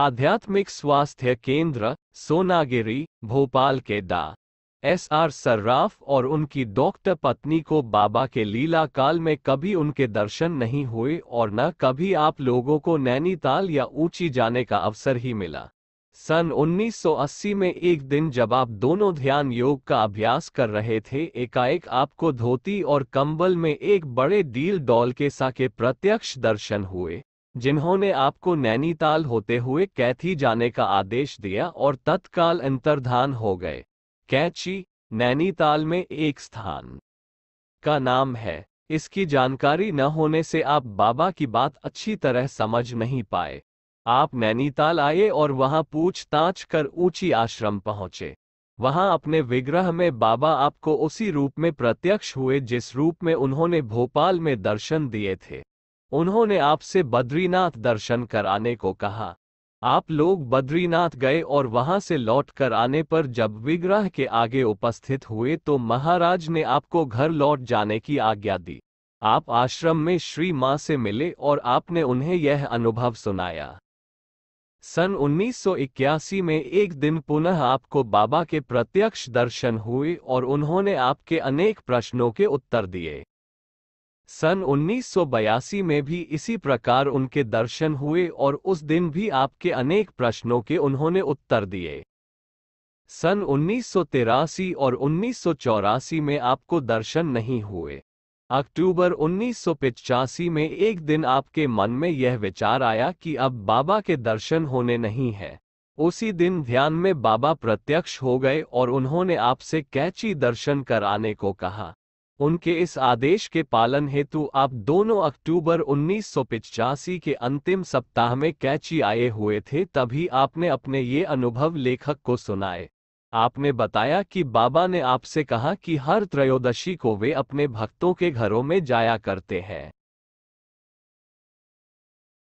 आध्यात्मिक स्वास्थ्य केंद्र सोनागिरी भोपाल के डा एस आर सर्राफ और उनकी डॉक्टर पत्नी को बाबा के लीला काल में कभी उनके दर्शन नहीं हुए और न कभी आप लोगों को नैनीताल या ऊंची जाने का अवसर ही मिला सन 1980 में एक दिन जब आप दोनों ध्यान योग का अभ्यास कर रहे थे एकाएक आपको धोती और कंबल में एक बड़े डील डॉल के सा के प्रत्यक्ष दर्शन हुए जिन्होंने आपको नैनीताल होते हुए कैथी जाने का आदेश दिया और तत्काल अंतर्धान हो गए कैची नैनीताल में एक स्थान का नाम है इसकी जानकारी न होने से आप बाबा की बात अच्छी तरह समझ नहीं पाए आप नैनीताल आए और वहां पूछताछ कर ऊंची आश्रम पहुंचे वहां अपने विग्रह में बाबा आपको उसी रूप में प्रत्यक्ष हुए जिस रूप में उन्होंने भोपाल में दर्शन दिए थे उन्होंने आपसे बद्रीनाथ दर्शन कराने को कहा आप लोग बद्रीनाथ गए और वहां से लौट कर आने पर जब विग्रह के आगे उपस्थित हुए तो महाराज ने आपको घर लौट जाने की आज्ञा दी आप आश्रम में श्री माँ से मिले और आपने उन्हें यह अनुभव सुनाया सन 1981 में एक दिन पुनः आपको बाबा के प्रत्यक्ष दर्शन हुए और उन्होंने आपके अनेक प्रश्नों के उत्तर दिए सन 1982 में भी इसी प्रकार उनके दर्शन हुए और उस दिन भी आपके अनेक प्रश्नों के उन्होंने उत्तर दिए सन उन्नीस और उन्नीस में आपको दर्शन नहीं हुए अक्टूबर उन्नीस में एक दिन आपके मन में यह विचार आया कि अब बाबा के दर्शन होने नहीं हैं। उसी दिन ध्यान में बाबा प्रत्यक्ष हो गए और उन्होंने आपसे कैची दर्शन कराने को कहा उनके इस आदेश के पालन हेतु आप दोनों अक्टूबर उन्नीस के अंतिम सप्ताह में कैची आए हुए थे तभी आपने अपने ये अनुभव लेखक को सुनाए आपने बताया कि बाबा ने आपसे कहा कि हर त्रयोदशी को वे अपने भक्तों के घरों में जाया करते हैं